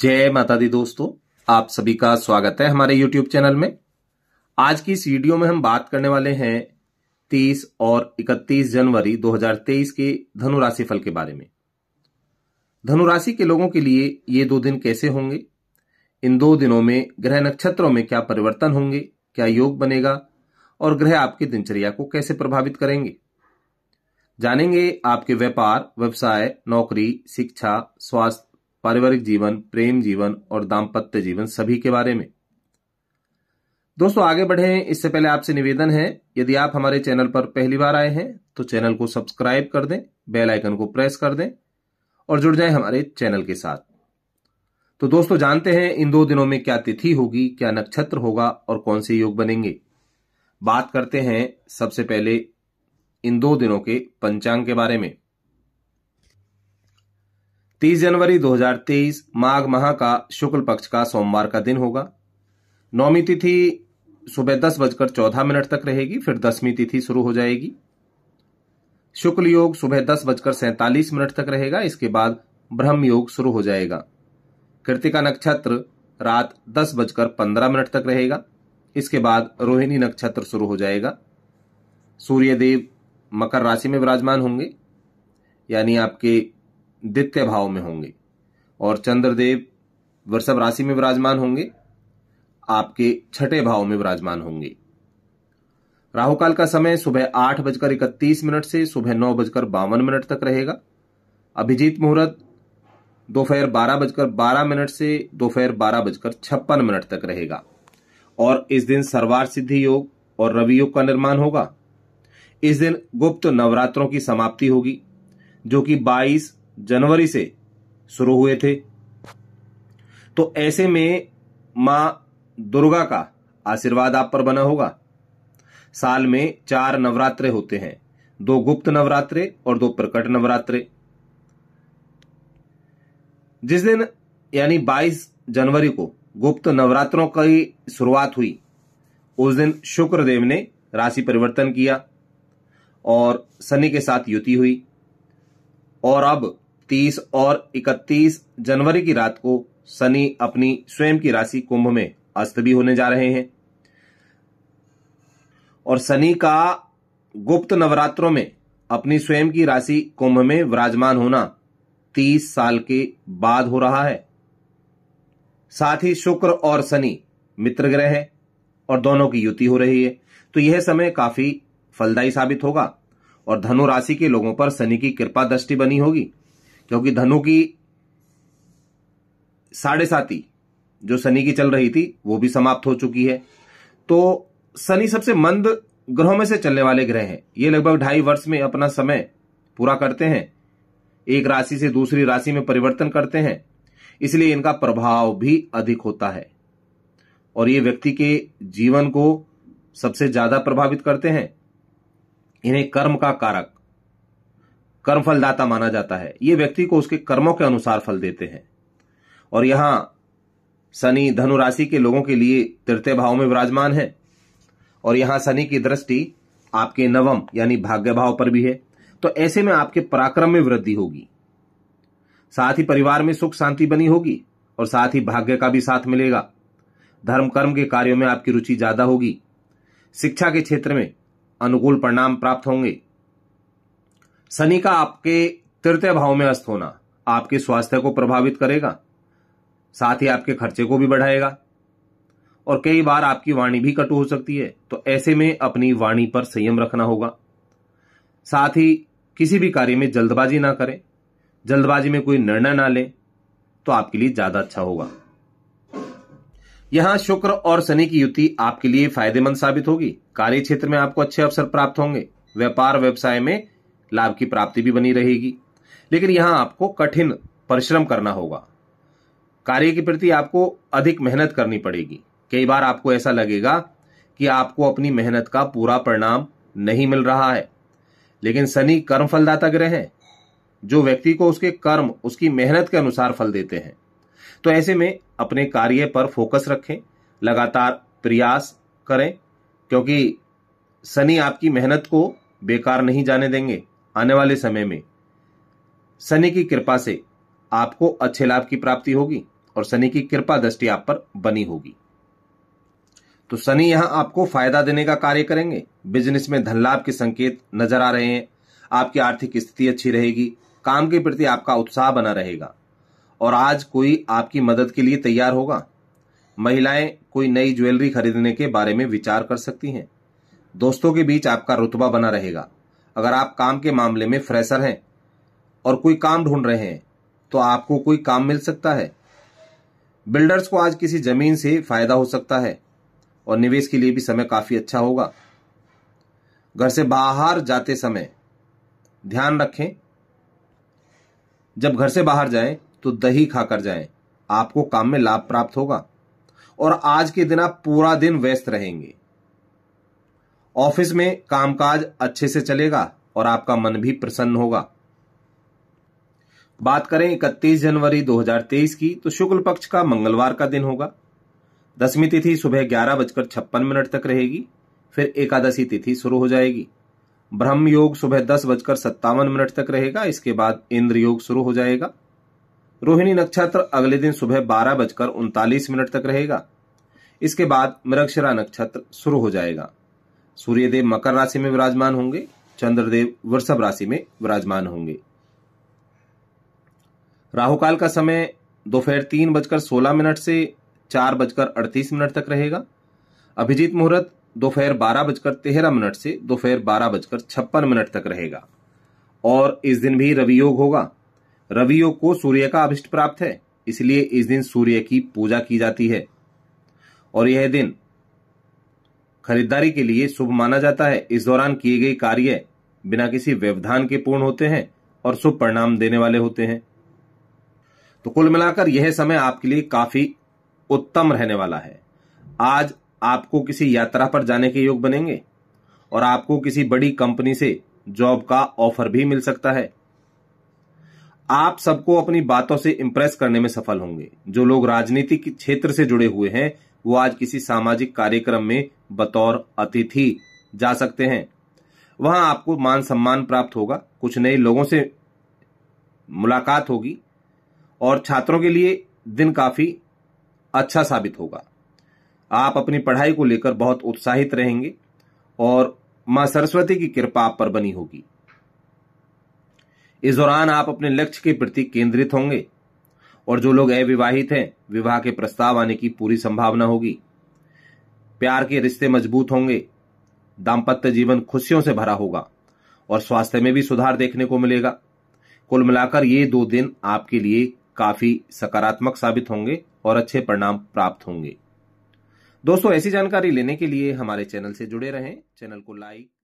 जय माता दी दोस्तों आप सभी का स्वागत है हमारे YouTube चैनल में आज की इस वीडियो में हम बात करने वाले हैं 30 और 31 जनवरी 2023 के धनु राशि फल के बारे में धनु राशि के लोगों के लिए ये दो दिन कैसे होंगे इन दो दिनों में ग्रह नक्षत्रों में क्या परिवर्तन होंगे क्या योग बनेगा और ग्रह आपकी दिनचर्या को कैसे प्रभावित करेंगे जानेंगे आपके व्यापार व्यवसाय नौकरी शिक्षा स्वास्थ्य पारिवारिक जीवन प्रेम जीवन और दाम्पत्य जीवन सभी के बारे में दोस्तों आगे बढ़े इससे पहले आपसे निवेदन है यदि आप हमारे चैनल पर पहली बार आए हैं तो चैनल को सब्सक्राइब कर दें बेल आइकन को प्रेस कर दें और जुड़ जाए हमारे चैनल के साथ तो दोस्तों जानते हैं इन दो दिनों में क्या तिथि होगी क्या नक्षत्र होगा और कौन से योग बनेंगे बात करते हैं सबसे पहले इन दो दिनों के पंचांग के बारे में तीस जनवरी 2023 माघ माह का शुक्ल पक्ष का सोमवार का दिन होगा नौमी तिथि सुबह दस बजकर चौदह मिनट तक रहेगी फिर दसवीं तिथि शुरू हो जाएगी शुक्ल योग सुबह दस बजकर सैंतालीस मिनट तक रहेगा इसके बाद ब्रह्म योग शुरू हो जाएगा कृतिका नक्षत्र रात दस बजकर पंद्रह मिनट तक रहेगा इसके बाद रोहिणी नक्षत्र शुरू हो जाएगा सूर्यदेव मकर राशि में विराजमान होंगे यानी आपके द्वितीय भाव में होंगे और चंद्रदेव वृषभ राशि में विराजमान होंगे आपके छठे भाव में विराजमान होंगे राहु काल का समय सुबह आठ बजकर इकतीस मिनट से सुबह नौ बजकर बावन मिनट तक रहेगा अभिजीत मुहूर्त दोपहर बारह बजकर बारह मिनट से दोपहर बारह बजकर छप्पन मिनट तक रहेगा और इस दिन सर्वार सिद्धि योग और रवि योग का निर्माण होगा इस दिन गुप्त नवरात्रों की समाप्ति होगी जो कि 22 जनवरी से शुरू हुए थे तो ऐसे में मां दुर्गा का आशीर्वाद आप पर बना होगा साल में चार नवरात्रे होते हैं दो गुप्त नवरात्रे और दो प्रकट नवरात्रे जिस दिन यानी 22 जनवरी को गुप्त नवरात्रों की शुरुआत हुई उस दिन शुक्रदेव ने राशि परिवर्तन किया और शनि के साथ युति हुई और अब 30 और 31 जनवरी की रात को शनि अपनी स्वयं की राशि कुंभ में अस्त भी होने जा रहे हैं और शनि का गुप्त नवरात्रों में अपनी स्वयं की राशि कुंभ में विराजमान होना 30 साल के बाद हो रहा है साथ ही शुक्र और शनि मित्र ग्रह है और दोनों की युति हो रही है तो यह समय काफी फलदायी साबित होगा और धनु राशि के लोगों पर शनि की कृपा दृष्टि बनी होगी क्योंकि धनु की साढ़े साथी जो शनि की चल रही थी वो भी समाप्त हो चुकी है तो शनि सबसे मंद ग्रहों में से चलने वाले ग्रह हैं ये लगभग ढाई वर्ष में अपना समय पूरा करते हैं एक राशि से दूसरी राशि में परिवर्तन करते हैं इसलिए इनका प्रभाव भी अधिक होता है और ये व्यक्ति के जीवन को सबसे ज्यादा प्रभावित करते हैं इन्हें कर्म का कारक कर्म फलदाता माना जाता है ये व्यक्ति को उसके कर्मों के अनुसार फल देते हैं और यहां शनि धनु राशि के लोगों के लिए तृतीय भाव में विराजमान है और यहां शनि की दृष्टि आपके नवम यानी भाग्य भाव पर भी है तो ऐसे में आपके पराक्रम में वृद्धि होगी साथ ही परिवार में सुख शांति बनी होगी और साथ ही भाग्य का भी साथ मिलेगा धर्म कर्म के कार्यों में आपकी रुचि ज्यादा होगी शिक्षा के क्षेत्र में अनुकूल परिणाम प्राप्त होंगे शनि का आपके तृतीय भाव में अस्त होना आपके स्वास्थ्य को प्रभावित करेगा साथ ही आपके खर्चे को भी बढ़ाएगा और कई बार आपकी वाणी भी कटु हो सकती है तो ऐसे में अपनी वाणी पर संयम रखना होगा साथ ही किसी भी कार्य में जल्दबाजी ना करें जल्दबाजी में कोई निर्णय ना लें तो आपके लिए ज्यादा अच्छा होगा यहां शुक्र और शनि की युति आपके लिए फायदेमंद साबित होगी कार्य क्षेत्र में आपको अच्छे अवसर प्राप्त होंगे व्यापार व्यवसाय में लाभ की प्राप्ति भी बनी रहेगी लेकिन यहां आपको कठिन परिश्रम करना होगा कार्य के प्रति आपको अधिक मेहनत करनी पड़ेगी कई बार आपको ऐसा लगेगा कि आपको अपनी मेहनत का पूरा परिणाम नहीं मिल रहा है लेकिन शनि कर्म फलदाता ग्रह हैं जो व्यक्ति को उसके कर्म उसकी मेहनत के अनुसार फल देते हैं तो ऐसे में अपने कार्य पर फोकस रखें लगातार प्रयास करें क्योंकि शनि आपकी मेहनत को बेकार नहीं जाने देंगे आने वाले समय में शनि की कृपा से आपको अच्छे लाभ की प्राप्ति होगी और शनि की कृपा दृष्टि आप पर बनी होगी तो शनि यहां आपको फायदा देने का कार्य करेंगे बिजनेस में धन लाभ के संकेत नजर आ रहे हैं आपकी आर्थिक स्थिति अच्छी रहेगी काम के प्रति आपका उत्साह बना रहेगा और आज कोई आपकी मदद के लिए तैयार होगा महिलाएं कोई नई ज्वेलरी खरीदने के बारे में विचार कर सकती हैं दोस्तों के बीच आपका रुतबा बना रहेगा अगर आप काम के मामले में फ्रेशर हैं और कोई काम ढूंढ रहे हैं तो आपको कोई काम मिल सकता है बिल्डर्स को आज किसी जमीन से फायदा हो सकता है और निवेश के लिए भी समय काफी अच्छा होगा घर से बाहर जाते समय ध्यान रखें जब घर से बाहर जाएं तो दही खाकर जाएं आपको काम में लाभ प्राप्त होगा और आज के दिन आप पूरा दिन व्यस्त रहेंगे ऑफिस में कामकाज अच्छे से चलेगा और आपका मन भी प्रसन्न होगा बात करें 31 जनवरी 2023 की तो शुक्ल पक्ष का मंगलवार का दिन होगा दसवीं तिथि सुबह ग्यारह बजकर छप्पन मिनट तक रहेगी फिर एकादशी तिथि शुरू हो जाएगी ब्रह्म योग सुबह दस बजकर सत्तावन मिनट तक रहेगा इसके बाद इंद्र योग शुरू हो जाएगा रोहिणी नक्षत्र अगले दिन सुबह बारह बजकर उनतालीस मिनट तक रहेगा इसके बाद मृक्षरा नक्षत्र शुरू हो जाएगा सूर्यदेव मकर राशि में विराजमान होंगे चंद्रदेव वृषभ राशि में विराजमान होंगे राहु काल का समय दोपहर तीन बजकर सोलह मिनट से चार बजकर अड़तीस मिनट तक रहेगा अभिजीत मुहूर्त दोपहर बारह बजकर तेरह मिनट से दोपहर बारह बजकर छप्पन मिनट तक रहेगा और इस दिन भी रवि योग होगा रवि योग को सूर्य का अभिष्ट प्राप्त है इसलिए इस दिन सूर्य की पूजा की जाती है और यह दिन खरीदारी के लिए शुभ माना जाता है इस दौरान किए गए कार्य बिना किसी व्यवधान के पूर्ण होते हैं और शुभ परिणाम देने वाले होते हैं तो कुल मिलाकर यह समय आपके लिए काफी उत्तम रहने वाला है आज आपको किसी यात्रा पर जाने के योग बनेंगे और आपको किसी बड़ी कंपनी से जॉब का ऑफर भी मिल सकता है आप सबको अपनी बातों से इंप्रेस करने में सफल होंगे जो लोग राजनीतिक क्षेत्र से जुड़े हुए हैं वो आज किसी सामाजिक कार्यक्रम में बतौर अतिथि जा सकते हैं वहां आपको मान सम्मान प्राप्त होगा कुछ नए लोगों से मुलाकात होगी और छात्रों के लिए दिन काफी अच्छा साबित होगा आप अपनी पढ़ाई को लेकर बहुत उत्साहित रहेंगे और मां सरस्वती की कृपा आप पर बनी होगी इस दौरान आप अपने लक्ष्य के प्रति केंद्रित होंगे और जो लोग अविवाहित हैं विवाह के प्रस्ताव आने की पूरी संभावना होगी प्यार के रिश्ते मजबूत होंगे दाम्पत्य जीवन खुशियों से भरा होगा और स्वास्थ्य में भी सुधार देखने को मिलेगा कुल मिलाकर ये दो दिन आपके लिए काफी सकारात्मक साबित होंगे और अच्छे परिणाम प्राप्त होंगे दोस्तों ऐसी जानकारी लेने के लिए हमारे चैनल से जुड़े रहें चैनल को लाइक